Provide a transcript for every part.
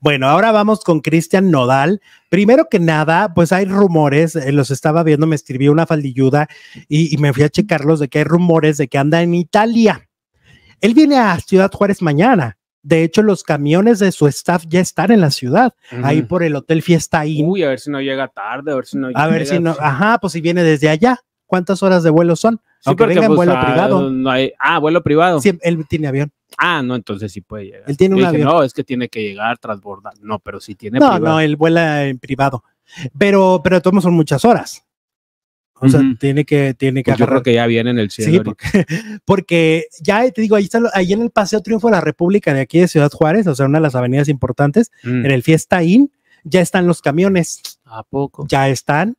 Bueno, ahora vamos con Cristian Nodal. Primero que nada, pues hay rumores, eh, los estaba viendo, me escribió una faldilluda y, me fui a checarlos de que hay rumores de que anda en Italia. Él viene a Ciudad Juárez mañana. De hecho, los camiones de su staff ya están en la ciudad, ahí por el Hotel Fiesta Inn. Uy, a ver si no llega tarde, a ver si no llega. A ver si no, ajá, pues si viene desde allá cuántas horas de vuelo son. Sí, Aunque venga en vuelo ah, privado. ah, vuelo privado. Sí, él tiene avión. Ah, no, entonces sí puede llegar. Él tiene un avión. No, es que tiene que llegar, transbordar. No, pero sí tiene No, privado. no, él vuela en privado. Pero, pero todos son muchas horas. O sea, tiene que, tiene que agarrar. Pues yo creo que ya viene en el cielo. porque, ya te digo, ahí, está, ahí en el Paseo Triunfo de la República de aquí de Ciudad Juárez, o sea, una de las avenidas importantes, mm. en el Fiesta Inn, ya están los camiones. ¿A poco? Ya están.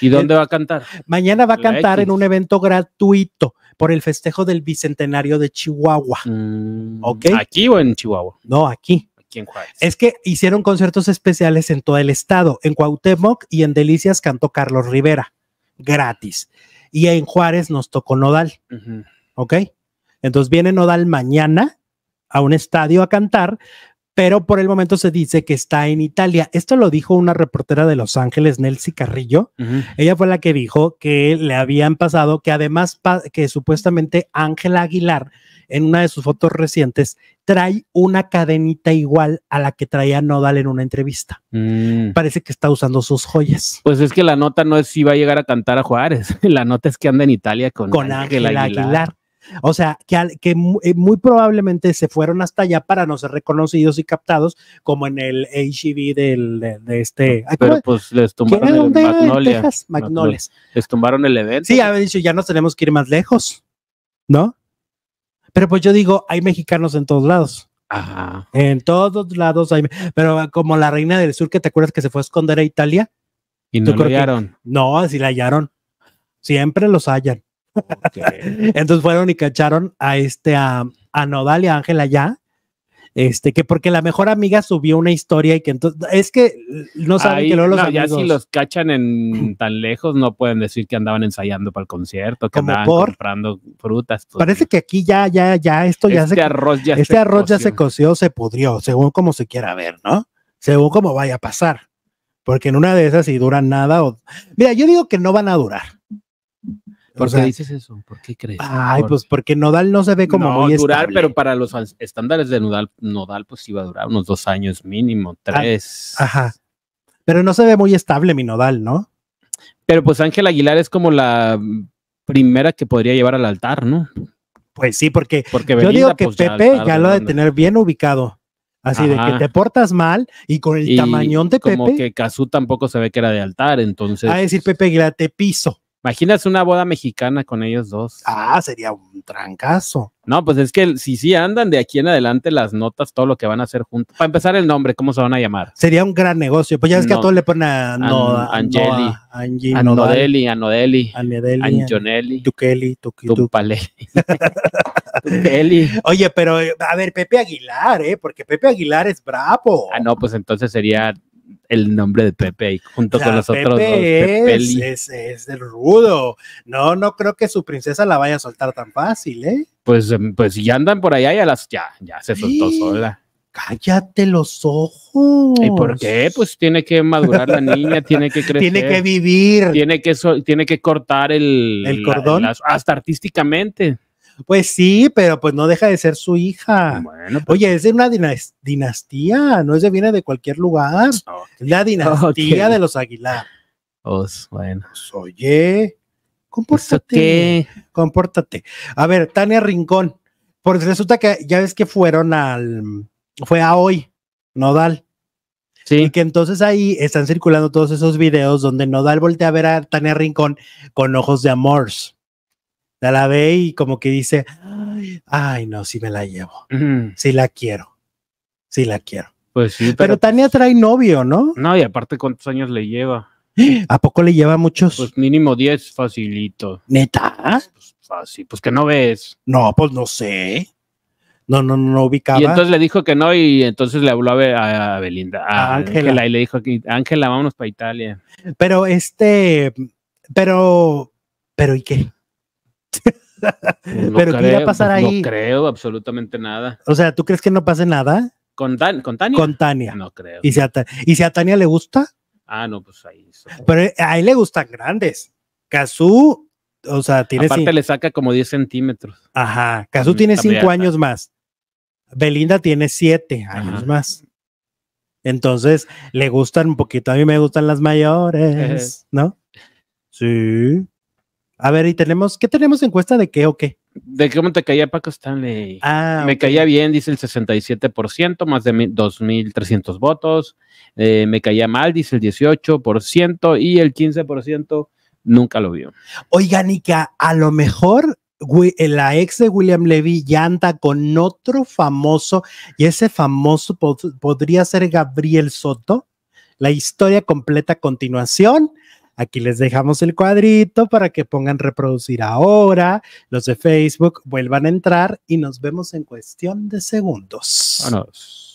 ¿Y dónde va a cantar? Mañana va a cantar en un evento gratuito por el festejo del bicentenario de Chihuahua. Mm, ¿Aquí o en Chihuahua? No, aquí. aquí Es que hicieron conciertos especiales en todo el estado. En Cuauhtémoc y en Delicias cantó Carlos Rivera, gratis. Y en Juárez nos tocó Nodal. ¿Ok? Entonces viene Nodal mañana a un estadio a cantar pero por el momento se dice que está en Italia. Esto lo dijo una reportera de Los Ángeles, Nelsie Carrillo. Ella fue la que dijo que le habían pasado, que además que supuestamente Ángela Aguilar, en una de sus fotos recientes, trae una cadenita igual a la que traía Nodal en una entrevista. Mm. Parece que está usando sus joyas. Pues es que la nota no es si va a llegar a cantar a Juárez, la nota es que anda en Italia con, Ángela Aguilar. O sea, que, eh, muy, probablemente se fueron hasta allá para no ser reconocidos y captados, como en el HIV e de, este. Pero pues les tumbaron el Magnolia. Les tumbaron el evento. Sí, habían dicho, ya nos tenemos que ir más lejos, ¿no? Pero pues yo digo, hay mexicanos en todos lados. Ajá. En todos lados hay, pero como la reina del sur que te acuerdas que se fue a esconder a Italia. Y no la hallaron. no, sí la hallaron. Siempre los hallan. Entonces fueron y cacharon a este a, a Nodal y a Ángela ya. Este, que porque la mejor amiga subió una historia y que entonces es que no saben que luego los no, si los cachan en tan lejos no pueden decir que andaban ensayando para el concierto, que andaban comprando frutas. Pues, parece que aquí ya ya ya esto ya este este se arroz ya este arroz ya se coció, se pudrió, según como se quiera ver, ¿no? Según como vaya a pasar. Porque en una de esas si duran nada o Mira, yo digo que no van a durar. ¿Por qué dices eso? ¿Por qué crees? Ay, pues porque Nodal no se ve como no, muy durar, pero para los estándares de Nodal, Nodal pues iba a durar unos dos años mínimo, ah, tres. ajá. Pero no se ve muy estable mi Nodal, ¿no? Pero pues Ángel Aguilar es como la primera que podría llevar al altar, ¿no? Pues sí, porque, yo digo que pues, Pepe ya, lo ha de tener bien ubicado. Así de que te portas mal y con el tamaño tamañón de como Pepe. Como que Cazú tampoco se ve que era de altar, entonces. A decir Pepe Aguilar, te piso. Imaginas una boda mexicana con ellos dos. Ah, sería un trancazo. No, pues es que si sí andan de aquí en adelante las notas, todo lo que van a hacer juntos. Para empezar el nombre, ¿cómo se van a llamar? Sería un gran negocio. Pues ya ves que a todos le ponen a Angeli. Angeli, Anodeli, Anodeli, Anjoneli, Anjonelli, Tukeli, A Tukeli. Oye, pero eh, a ver, Pepe Aguilar, ¿eh? Porque Pepe Aguilar es bravo. Ah, no, pues entonces sería el nombre de Pepe junto con los otros dos. Pepe es, es, el rudo. No, no creo que su princesa la vaya a soltar tan fácil, ¿eh? Pues, em, pues ya andan por allá y a las ya, ya se soltó sola. Cállate los ojos. ¿Y por qué? Pues tiene que madurar la niña, tiene que crecer. Tiene que vivir. Tiene que, tiene que cortar el, ¿El cordón. hasta artísticamente. Pues sí, pero pues no deja de ser su hija. Bueno, pues. Oye, es de una dinastía, no es de viene de cualquier lugar. la dinastía de los Aguilar. Pues, bueno. Pues, oye, compórtate. Compórtate. A ver, Tania Rincón, porque resulta que ya ves que fueron al, fue a hoy, Nodal. Sí. Y que entonces ahí están circulando todos esos videos donde Nodal voltea a ver a Tania Rincón con ojos de amor la, ve y como que dice, ay, no, si me la llevo, si sí la quiero, sí la quiero. Pues sí, pero, Tania trae novio, ¿no? No, y aparte cuántos años le lleva. ¿A poco le lleva muchos? Pues mínimo 10, facilito. ¿Neta? Pues, pues fácil, pues que no ves. No, pues no sé. No, no, no, no ubicaba. Y entonces le dijo que no, y entonces le habló a, Belinda, a Ángela, y le dijo que Ángela, vámonos para Italia. Pero este, pero, pero ¿y qué? pero que iba a pasar ahí? No creo absolutamente nada. O sea, ¿tú crees que no pase nada? ¿Con, con Tania? Con No creo. ¿Y si, a, Tania le gusta? Ah, no, pues ahí. Pero eh, a él le gustan grandes. Kazú, o sea, tiene. Aparte le saca como 10 centímetros. Ajá. Kazú mm, tiene 5 años más. Belinda tiene 7 años más. Entonces, le gustan un poquito. A mí me gustan las mayores, ¿no? Sí. A ver, y tenemos, ¿qué tenemos encuesta de qué o qué? ¿De cómo te caía Paco Stanley? Ah, me caía bien, dice el 67%, más de 2.300 votos. Eh, me caía mal, dice el 18%, y el 15% nunca lo vio. Oiga, Nica, a lo mejor la ex de William Levy ya anda con otro famoso, y ese famoso podría ser Gabriel Soto. La historia completa a continuación. Aquí les dejamos el cuadrito para que pongan reproducir ahora. Los de Facebook vuelvan a entrar y nos vemos en cuestión de segundos.